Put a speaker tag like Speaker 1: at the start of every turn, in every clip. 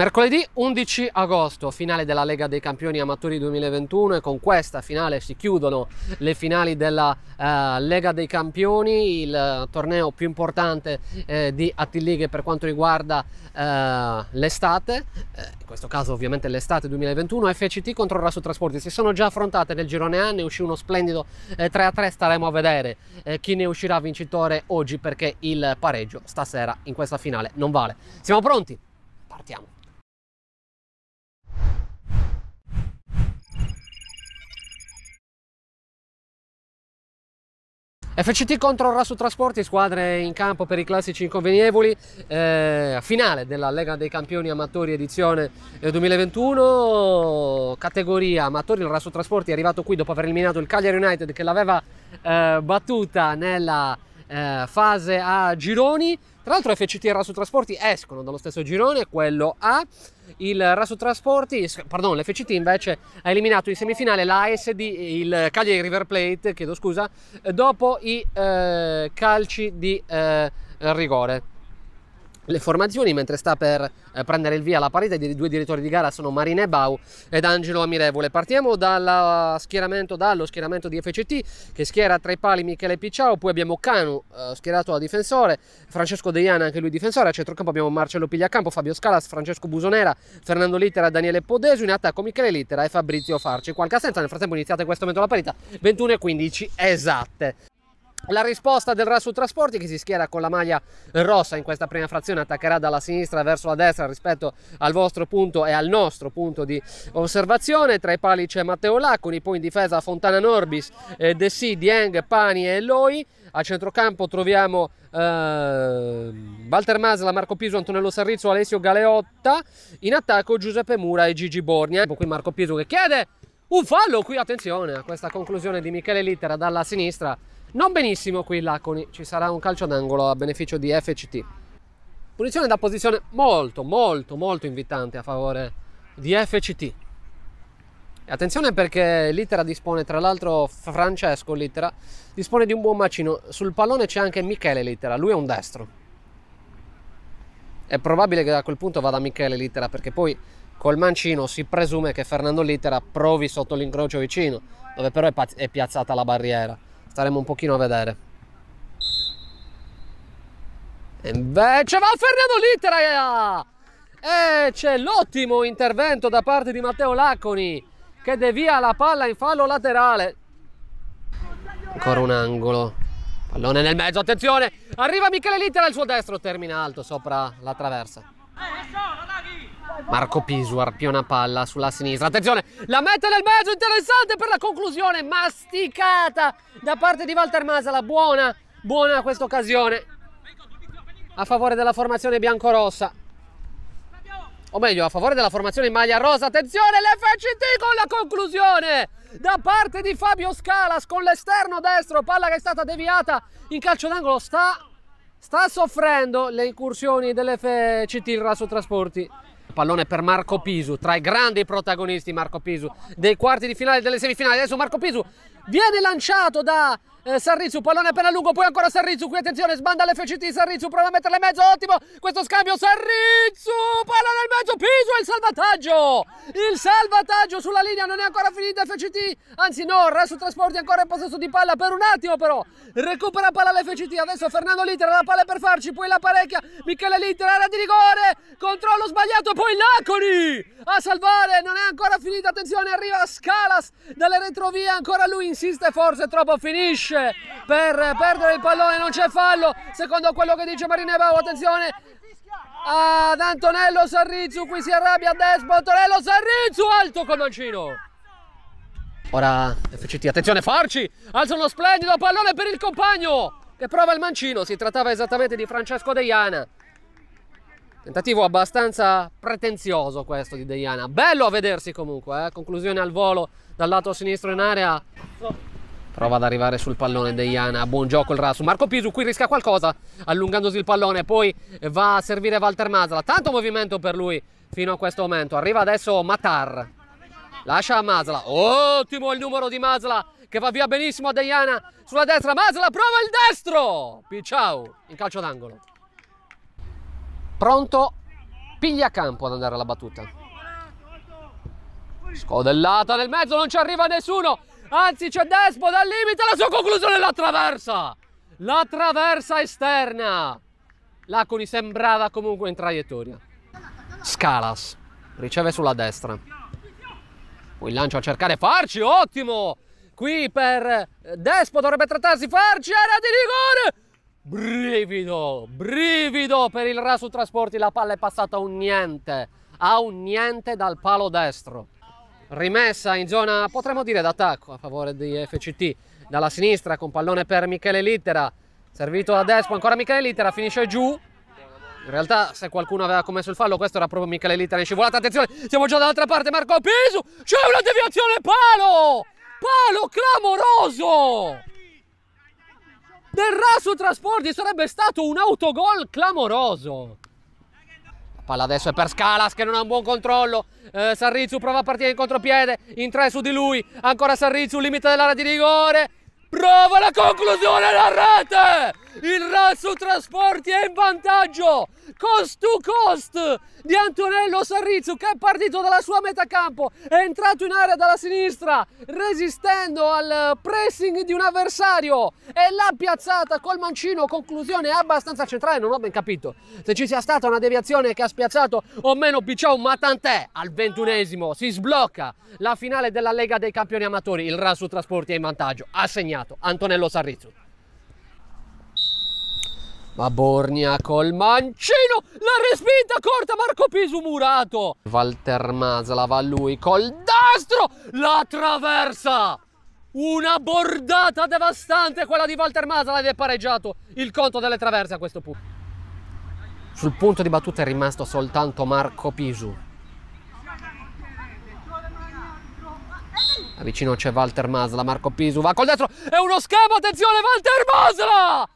Speaker 1: Mercoledì 11 agosto, finale della Lega dei Campioni Amatori 2021 e con questa finale si chiudono le finali della uh, Lega dei Campioni, il eh, torneo più importante eh, di Attilighe per quanto riguarda uh, l'estate, eh, in questo caso ovviamente l'estate 2021, FCT contro il Rasso Trasporti, si sono già affrontate nel girone A, ne uscì uno splendido eh, 3-3, staremo a vedere chi ne uscirà vincitore oggi perché il pareggio stasera in questa finale non vale. Siamo pronti? Partiamo! FCT contro Rasso Trasporti, squadre in campo per i classici inconvenievoli, eh, finale della Lega dei Campioni Amatori edizione 2021, eh, categoria amatori, il Rasso Trasporti è arrivato qui dopo aver eliminato il Cagliari United che l'aveva eh, battuta nella eh, fase a gironi. Tra l'altro FCT e Rasso Trasporti escono dallo stesso girone, quello A. Il Rasso Trasporti, pardon, l'FCT invece ha eliminato in semifinale l'ASD, il Cagliari River Plate, chiedo scusa, dopo i eh, calci di eh, rigore le formazioni mentre sta per eh, prendere il via la parità i due direttori di gara sono Marine Bau ed Angelo Amirevole partiamo schieramento, dallo schieramento di FCT che schiera tra i pali Michele Picciao poi abbiamo Canu eh, schierato da difensore Francesco Deiana anche lui difensore a centrocampo abbiamo Marcello Pigliacampo Fabio Scalas Francesco Busonera Fernando Littera Daniele Podesu in attacco Michele Littera e Fabrizio Farci qualche assenza nel frattempo iniziate questo momento la parità 21 e 15 esatte la risposta del Rasul Trasporti che si schiera con la maglia rossa in questa prima frazione attaccherà dalla sinistra verso la destra rispetto al vostro punto e al nostro punto di osservazione. Tra i pali c'è Matteo Laconi, poi in difesa Fontana Norbis, eh, De Si, Dieng, Pani e Loi. A centrocampo troviamo eh, Walter Masla, Marco Piso, Antonello Sarrizzo, Alessio Galeotta. In attacco Giuseppe Mura e Gigi Borgna. Qui Marco Piso che chiede un fallo qui, attenzione a questa conclusione di Michele Littera dalla sinistra. Non benissimo qui Laconi, ci sarà un calcio d'angolo a beneficio di FCT. Punizione da posizione molto, molto, molto invitante a favore di FCT. E attenzione perché l'Itera dispone, tra l'altro Francesco l'Itera, dispone di un buon macino. Sul pallone c'è anche Michele l'Itera, lui è un destro. È probabile che da quel punto vada Michele l'Itera perché poi col mancino si presume che Fernando l'Itera provi sotto l'incrocio vicino, dove però è, è piazzata la barriera staremo un pochino a vedere e invece va Fernando Littera e c'è l'ottimo intervento da parte di Matteo Lacconi che devia la palla in fallo laterale ancora un angolo pallone nel mezzo attenzione arriva Michele Littera al suo destro termina alto sopra la traversa eh, eh, Marco Pisu arpia una palla sulla sinistra. Attenzione, la mette nel mezzo, interessante per la conclusione, masticata da parte di Walter Masala. Buona, buona questa occasione a favore della formazione biancorossa. O meglio, a favore della formazione in maglia rosa. Attenzione, l'FCT con la conclusione da parte di Fabio Scalas con l'esterno destro. Palla che è stata deviata in calcio d'angolo. Sta, sta soffrendo le incursioni dell'FCT il Raso Trasporti. Pallone per Marco Pisu, tra i grandi protagonisti Marco Pisu dei quarti di finale e delle semifinali. Adesso Marco Pisu viene lanciato da eh, Sarrizu, pallone appena lungo, poi ancora Sarrizu, qui attenzione, sbanda l'FCT, Sarrizu prova a metterla in mezzo, ottimo, questo scambio, Sarrizu, pallone in mezzo, Piso, il salvataggio, il salvataggio sulla linea, non è ancora finita FCT, anzi no, Resto Trasporti ancora in possesso di palla, per un attimo però, recupera palla l'FCT, adesso Fernando Littera, la palla per farci, poi la parecchia, Michele Littera, area di rigore, controllo sbagliato, poi Laconi a salvare, non è ancora finita, attenzione, arriva Scalas dalle retrovie, ancora lui insiste, forse troppo, finisce esce per perdere il pallone, non c'è fallo, secondo quello che dice Marina Bau, attenzione ad Antonello Sarrizzu, qui si arrabbia a Antonello Sarrizzu, alto col mancino. Ora FCT, attenzione Farci, alza uno splendido pallone per il compagno che prova il mancino, si trattava esattamente di Francesco Deiana. Tentativo abbastanza pretenzioso questo di Deiana, bello a vedersi comunque, eh? conclusione al volo dal lato sinistro in area. Prova ad arrivare sul pallone Deiana, buon gioco il Rasu. Marco Pisu qui rischia qualcosa allungandosi il pallone, poi va a servire Walter Masala, Tanto movimento per lui fino a questo momento. Arriva adesso Matar. Lascia Masala, Ottimo il numero di Masala che va via benissimo a Deiana. Sulla destra Masala prova il destro. Picciao in calcio d'angolo. Pronto piglia campo ad andare alla battuta. Scodellata nel mezzo, non ci arriva nessuno. Anzi, c'è Despot al limite, la sua conclusione la traversa! La traversa esterna! Laconi sembrava comunque in traiettoria. Scalas riceve sulla destra. Il lancio a cercare Farci, ottimo! Qui per Despo dovrebbe trattarsi Farci, era di rigore! Brivido, brivido per il Rasu Trasporti, la palla è passata a un niente, a un niente dal palo destro rimessa in zona potremmo dire d'attacco a favore di FCT dalla sinistra con pallone per Michele Littera servito da Despo ancora Michele Littera finisce giù in realtà se qualcuno aveva commesso il fallo questo era proprio Michele Littera in scivolata attenzione siamo già dall'altra parte Marco Pisu c'è una deviazione palo palo clamoroso del Raso Trasporti sarebbe stato un autogol clamoroso Palla adesso è per Scalas che non ha un buon controllo. Eh, Sarrizu prova a partire in contropiede. In tre su di lui. Ancora Sarrizu, limite dell'area di rigore. Prova la conclusione, la rete! il Razzo Trasporti è in vantaggio cost to cost di Antonello Sarrizzo che è partito dalla sua metà campo è entrato in area dalla sinistra resistendo al pressing di un avversario e l'ha piazzata col mancino conclusione abbastanza centrale non ho ben capito se ci sia stata una deviazione che ha spiazzato o meno Picciau ma tant'è al ventunesimo si sblocca la finale della Lega dei Campioni Amatori il Razzo Trasporti è in vantaggio ha segnato Antonello Sarrizzo ma Borgna col mancino, la respinta corta, Marco Pisu murato. Walter Masala va lui col destro, la traversa. Una bordata devastante quella di Walter Masala ed è pareggiato il conto delle traverse a questo punto. Sul punto di battuta è rimasto soltanto Marco Pisu. Vicino c'è Walter Masala, Marco Pisu va col destro, è uno schema, attenzione Walter Masala!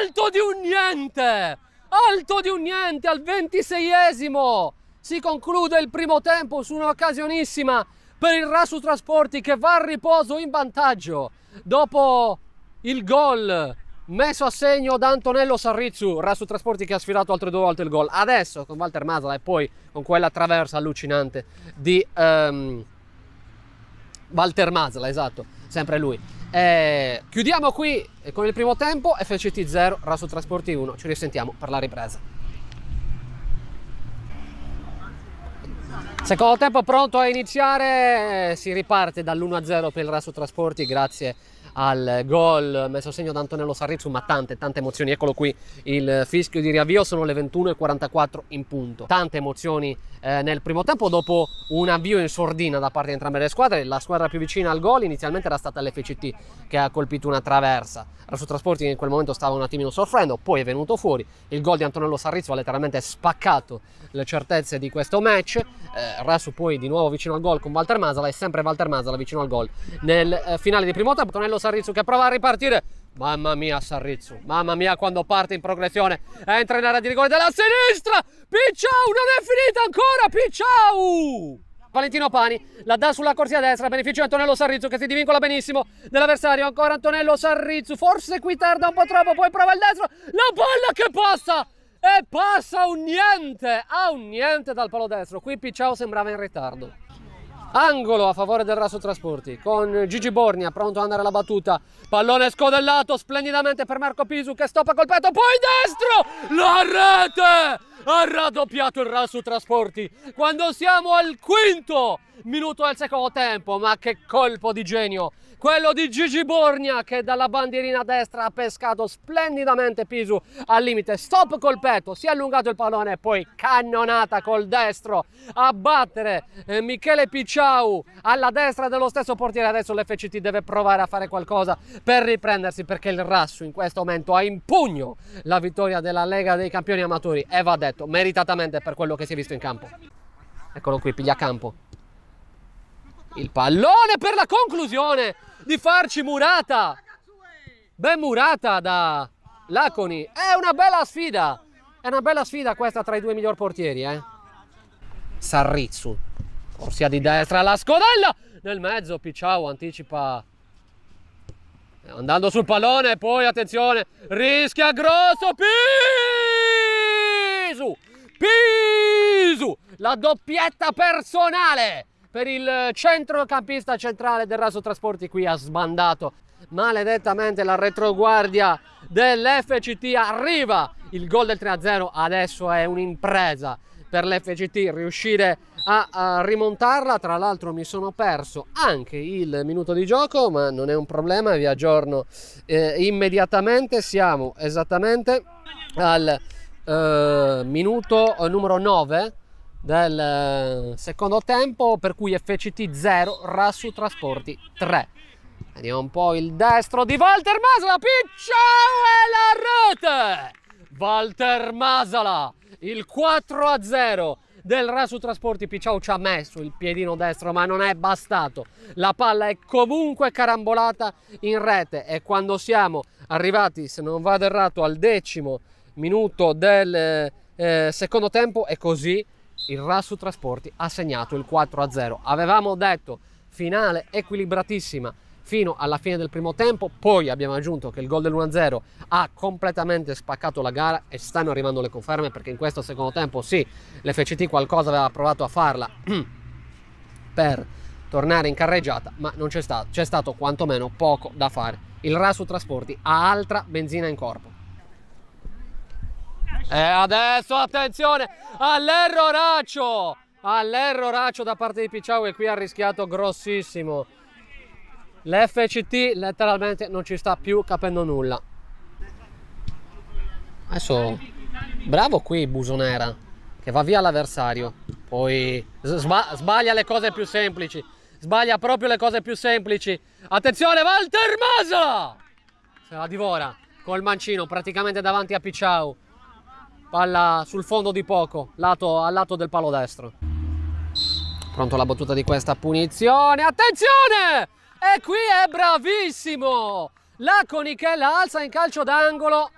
Speaker 1: alto di un niente, alto di un niente al 26esimo. Si conclude il primo tempo su un'occasionissima per il Rasu Trasporti che va a riposo in vantaggio dopo il gol messo a segno da Antonello Sarrizu. Rasu Trasporti che ha sfilato altre due volte il gol. Adesso con Walter Masala e poi con quella traversa allucinante di... Um, Walter Mazla, esatto, sempre lui. Eh, chiudiamo qui con il primo tempo, FCT 0, Rasso Trasporti 1, ci risentiamo per la ripresa. Secondo tempo pronto a iniziare, eh, si riparte dall'1-0 per il Rasso Trasporti grazie a al gol messo a segno da Antonello Sarrizzu, ma tante, tante emozioni. Eccolo qui il fischio di riavvio, sono le 21.44 in punto. Tante emozioni eh, nel primo tempo dopo un avvio in sordina da parte di entrambe le squadre. La squadra più vicina al gol inizialmente era stata l'FCT che ha colpito una traversa. Trasporti che in quel momento stava un attimino soffrendo, poi è venuto fuori, il gol di Antonello Sarrizzo ha letteralmente spaccato le certezze di questo match, eh, Rasu poi di nuovo vicino al gol con Walter Masala e sempre Walter Masala vicino al gol nel eh, finale di primo tempo, Antonello Sarrizzo che prova a ripartire, Mamma mia Sarrizzo, mamma mia quando parte in progressione, entra in area di rigore della sinistra, Picciau non è finita ancora, Picciau! Valentino Pani la dà sulla corsia destra beneficio di Antonello Sarrizzo che si divincola benissimo dell'avversario ancora Antonello Sarrizzo forse qui tarda un po' troppo poi prova il destro la palla che passa e passa un niente a un niente dal palo destro qui Picciao sembrava in ritardo Angolo a favore del Rasso Trasporti con Gigi Bornia pronto ad andare alla battuta. Pallone scodellato splendidamente per Marco Pisu che stoppa col petto, poi destro! La rete! Ha raddoppiato il Rasso Trasporti quando siamo al quinto minuto del secondo tempo. Ma che colpo di genio quello di Gigi Borgna che dalla bandierina destra ha pescato splendidamente Pisu al limite, stop col petto, si è allungato il pallone poi cannonata col destro a battere eh, Michele Picciau alla destra dello stesso portiere, adesso l'FCT deve provare a fare qualcosa per riprendersi perché il Rasso in questo momento ha in pugno la vittoria della Lega dei Campioni Amatori e va detto meritatamente per quello che si è visto in campo. Eccolo qui, piglia campo. Il pallone per la conclusione di farci murata. Ben murata da Laconi. È una bella sfida. È una bella sfida questa tra i due miglior portieri, eh. Sarrizzu. Corsia di destra la scodella. Nel mezzo Picciao anticipa eh, andando sul pallone poi attenzione rischia grosso Pisu Pisu la doppietta personale per il centrocampista centrale del Raso Trasporti qui ha sbandato maledettamente la retroguardia dell'FCT arriva il gol del 3-0 adesso è un'impresa per l'FCT riuscire a, a rimontarla tra l'altro mi sono perso anche il minuto di gioco ma non è un problema vi aggiorno eh, immediatamente siamo esattamente al eh, minuto eh, numero 9 del eh, secondo tempo per cui FCT 0 Rassu Trasporti 3 vediamo un po' il destro di Walter Masala piccia e la rete Walter Masala il 4 a 0 del Rasu Trasporti Picciau ci ha messo il piedino destro ma non è bastato la palla è comunque carambolata in rete e quando siamo arrivati se non vado errato al decimo minuto del eh, secondo tempo è così il Rasu Trasporti ha segnato il 4-0. Avevamo detto finale equilibratissima fino alla fine del primo tempo, poi abbiamo aggiunto che il gol dell'1-0 ha completamente spaccato la gara e stanno arrivando le conferme perché in questo secondo tempo sì, l'FCT qualcosa aveva provato a farla per tornare in carreggiata, ma non c'è stato, c'è stato quantomeno poco da fare. Il Rasu Trasporti ha altra benzina in corpo. E eh, adesso attenzione all'erroraccio! All'erroraccio da parte di Picciau e qui ha rischiato grossissimo. L'FCT letteralmente non ci sta più capendo nulla. Adesso, bravo qui Busonera, che va via l'avversario. Poi sba sbaglia le cose più semplici. Sbaglia proprio le cose più semplici. Attenzione, Walter Masola! Se la divora col mancino praticamente davanti a Picciau palla sul fondo di poco, lato, al lato del palo destro. Pronto la battuta di questa punizione, attenzione! E qui è bravissimo! La Conichella alza in calcio d'angolo.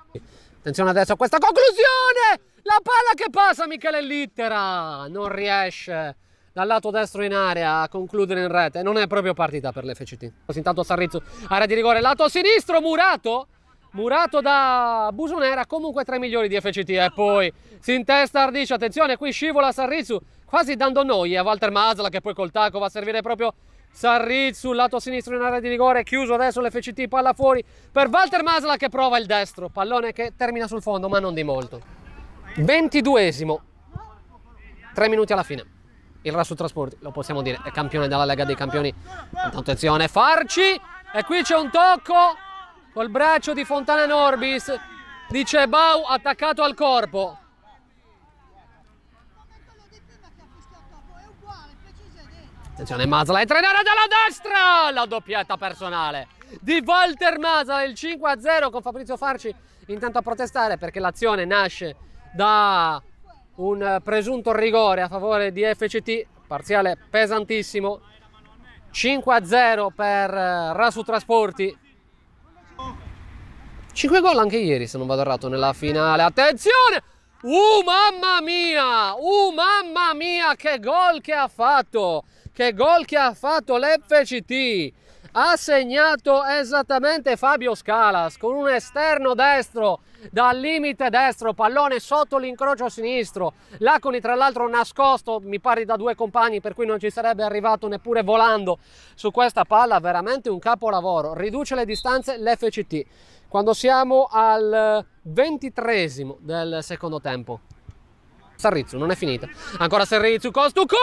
Speaker 1: Attenzione adesso a questa conclusione! La palla che passa Michele Littera! Non riesce dal lato destro in area a concludere in rete. Non è proprio partita per l'FCT. Intanto Sarrizzo, area di rigore, lato sinistro, Murato murato da Busonera, comunque tra i migliori di FCT. E poi si intesta Ardici, attenzione, qui scivola Sarrizu, quasi dando noi a Walter Masla che poi col tacco va a servire proprio Sarrizu, lato sinistro in area di rigore, chiuso adesso l'FCT, palla fuori per Walter Masla che prova il destro, pallone che termina sul fondo ma non di molto. 22esimo, 3 minuti alla fine. Il Rassu Trasporti, lo possiamo dire, è campione della Lega dei Campioni. Attenzione, Farci! E qui c'è un tocco col braccio di Fontana Norbis dice Bau attaccato al corpo attenzione Mazala entra in area dalla destra la doppietta personale di Walter Mazala il 5-0 con Fabrizio Farci intanto a protestare perché l'azione nasce da un presunto rigore a favore di FCT parziale pesantissimo 5-0 per eh, Rasu Trasporti 5 gol anche ieri, se non vado errato, nella finale. Attenzione! Uh, mamma mia! Uh, mamma mia! Che gol che ha fatto! Che gol che ha fatto l'FCT! ha segnato esattamente Fabio Scalas con un esterno destro dal limite destro, pallone sotto l'incrocio sinistro, Laconi tra l'altro nascosto, mi pare da due compagni per cui non ci sarebbe arrivato neppure volando su questa palla, veramente un capolavoro, riduce le distanze l'FCT quando siamo al ventitresimo del secondo tempo. Sarrizzu non è finita, ancora Sarrizzu con Stucco!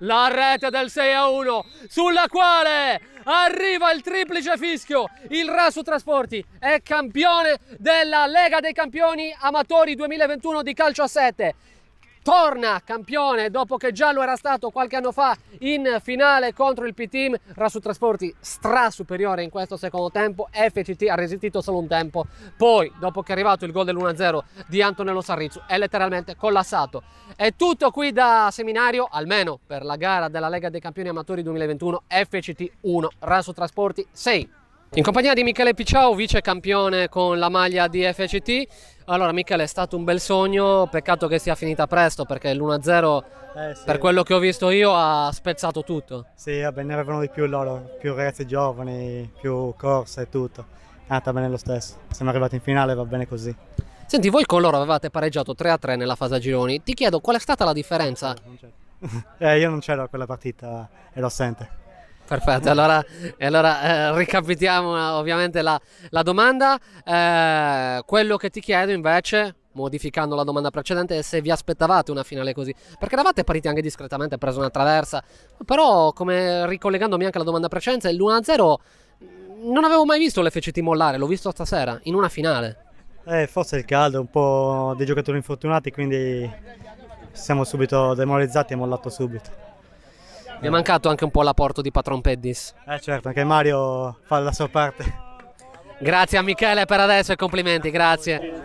Speaker 1: la rete del 6 a 1 sulla quale arriva il triplice fischio il Rasu Trasporti è campione della Lega dei Campioni Amatori 2021 di calcio a 7 torna campione dopo che già lo era stato qualche anno fa in finale contro il P-Team. Rasu Trasporti stra superiore in questo secondo tempo, FCT ha resistito solo un tempo, poi dopo che è arrivato il gol dell'1-0 di Antonello Sarrizzu è letteralmente collassato. È tutto qui da seminario, almeno per la gara della Lega dei Campioni Amatori 2021 FCT 1, Rasu Trasporti 6. In compagnia di Michele Picciau, vice campione con la maglia di FCT, allora Michele è stato un bel sogno, peccato che sia finita presto perché l'1-0 eh, sì. per quello che ho visto io ha spezzato tutto. Sì, vabbè, ne avevano di più loro, più ragazzi giovani, più corse e tutto. È andata bene lo stesso, siamo arrivati in finale, va bene così. Senti, voi con loro avevate pareggiato 3-3 nella fase a gironi, ti chiedo qual è stata la differenza? Eh, non c'è. eh, io non c'ero a quella partita, e l'ho assente. Perfetto, allora, allora eh, ricapitiamo eh, ovviamente la, la domanda. Eh, quello che ti chiedo invece, modificando la domanda precedente, è se vi aspettavate una finale così. Perché eravate partiti anche discretamente, preso una traversa. Però, come ricollegandomi anche alla domanda precedente, l'1-0 mm, non avevo mai visto l'FCT mollare, l'ho visto stasera, in una finale. Eh, forse il caldo, un po' dei giocatori infortunati, quindi siamo subito demoralizzati e mollato subito. Mi è mancato anche un po' l'apporto di Patron Peddis? Eh certo, anche Mario fa la sua parte. Grazie a Michele per adesso e complimenti, grazie.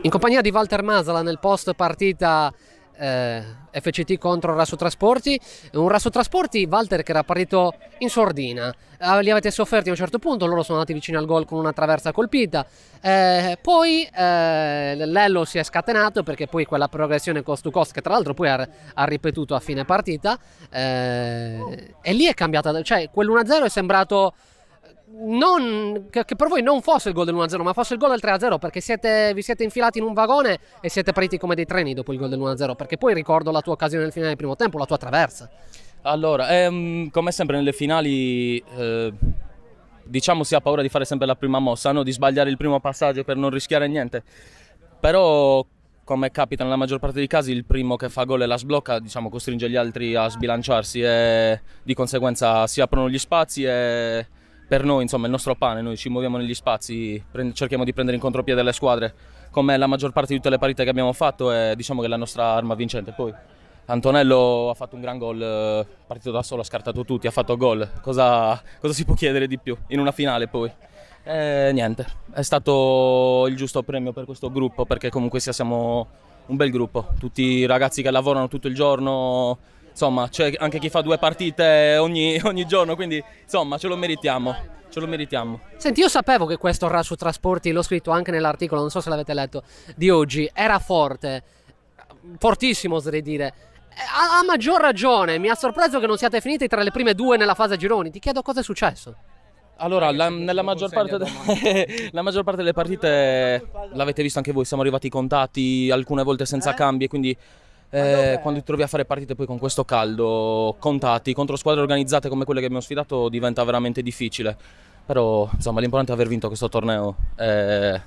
Speaker 1: In compagnia di Walter Masala nel post partita eh, FCT contro Rasso Trasporti, un Rasso Trasporti, Walter che era partito in sordina, ah, li avete sofferti a un certo punto, loro sono andati vicino al gol con una traversa colpita, eh, poi eh, Lello si è scatenato perché poi quella progressione cost to cost che tra l'altro poi ha, ha, ripetuto a fine partita eh, e lì è cambiata, cioè quell'1-0 è sembrato non, che per voi non fosse il gol del dell'1-0, ma fosse il gol del 3-0, perché siete, vi siete infilati in un vagone e siete partiti come dei treni dopo il gol del dell'1-0, perché poi ricordo la tua occasione nel finale del primo tempo, la tua traversa.
Speaker 2: Allora, ehm, come sempre nelle finali, eh, diciamo si ha paura di fare sempre la prima mossa, no? di sbagliare il primo passaggio per non rischiare niente, però come capita nella maggior parte dei casi, il primo che fa gol e la sblocca, diciamo, costringe gli altri a sbilanciarsi e di conseguenza si aprono gli spazi e per noi, insomma, il nostro pane, noi ci muoviamo negli spazi, cerchiamo di prendere in contropiede le squadre, come la maggior parte di tutte le partite che abbiamo fatto è diciamo che è la nostra arma vincente. Poi Antonello ha fatto un gran gol, eh, partito da solo, ha scartato tutti, ha fatto gol, cosa, cosa si può chiedere di più in una finale poi? E eh, niente, è stato il giusto premio per questo gruppo perché comunque siamo un bel gruppo, tutti i ragazzi che lavorano tutto il giorno insomma c'è cioè, anche chi fa due partite ogni, ogni giorno, quindi insomma ce lo meritiamo ce lo meritiamo.
Speaker 1: Senti, io sapevo che questo rush su trasporti, l'ho scritto anche nell'articolo, non so se l'avete letto, di oggi, era forte, fortissimo oserei dire. A, a, maggior ragione, mi ha sorpreso che non siate finiti tra le prime due nella fase gironi, ti chiedo cosa è successo.
Speaker 2: Allora, la, nella maggior, parte de- la maggior parte delle partite l'avete visto anche voi, siamo arrivati contati, alcune volte senza eh? cambi, quindi eh, quando ti trovi a fare partite poi con questo caldo, contati, contro squadre organizzate come quelle che abbiamo sfidato diventa veramente difficile. Però insomma l'importante è aver vinto questo torneo, eh,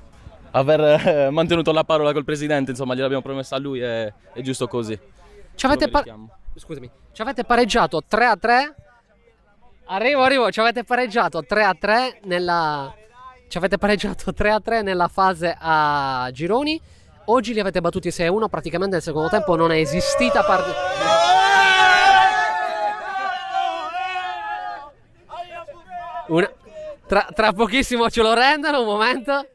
Speaker 2: aver eh, mantenuto la parola col presidente, insomma gliel'abbiamo promessa a lui e è giusto così.
Speaker 1: Ci avete, par Scusami, ci avete pareggiato 3 a 3? Arrivo, arrivo, ci avete pareggiato 3 a 3 nella... Ci avete pareggiato 3 a 3 nella fase a gironi Oggi li avete battuti 6-1, praticamente nel secondo tempo non è esistita partita... Una... Tra, tra, pochissimo ce lo rendono, un momento.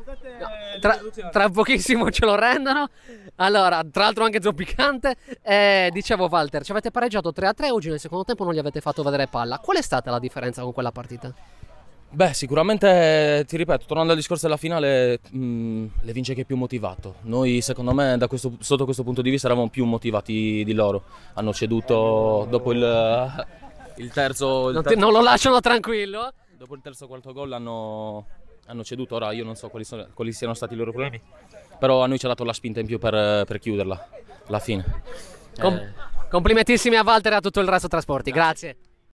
Speaker 1: No, tra, tra, pochissimo ce lo rendono. Allora, tra l'altro anche zoppicante. Eh, dicevo Walter, ci avete pareggiato 3 3 oggi nel secondo tempo non gli avete fatto vedere palla. Qual è stata la differenza con quella partita?
Speaker 2: Beh, sicuramente, ti ripeto, tornando al discorso della finale, mh, mm, le vince chi è più motivato. Noi, secondo me, questo, sotto questo punto di vista eravamo più motivati di loro. Hanno ceduto dopo il, il terzo... Il non, terzo, non, lo lasciano
Speaker 1: tranquillo?
Speaker 2: Dopo il terzo quarto gol hanno, hanno ceduto. Ora io non so quali, sono, quali, siano stati i loro problemi, però a noi ci ha dato la spinta in più per, per chiuderla, la fine. Com eh.
Speaker 1: Complimentissimi a Walter e a tutto il resto trasporti, grazie. grazie.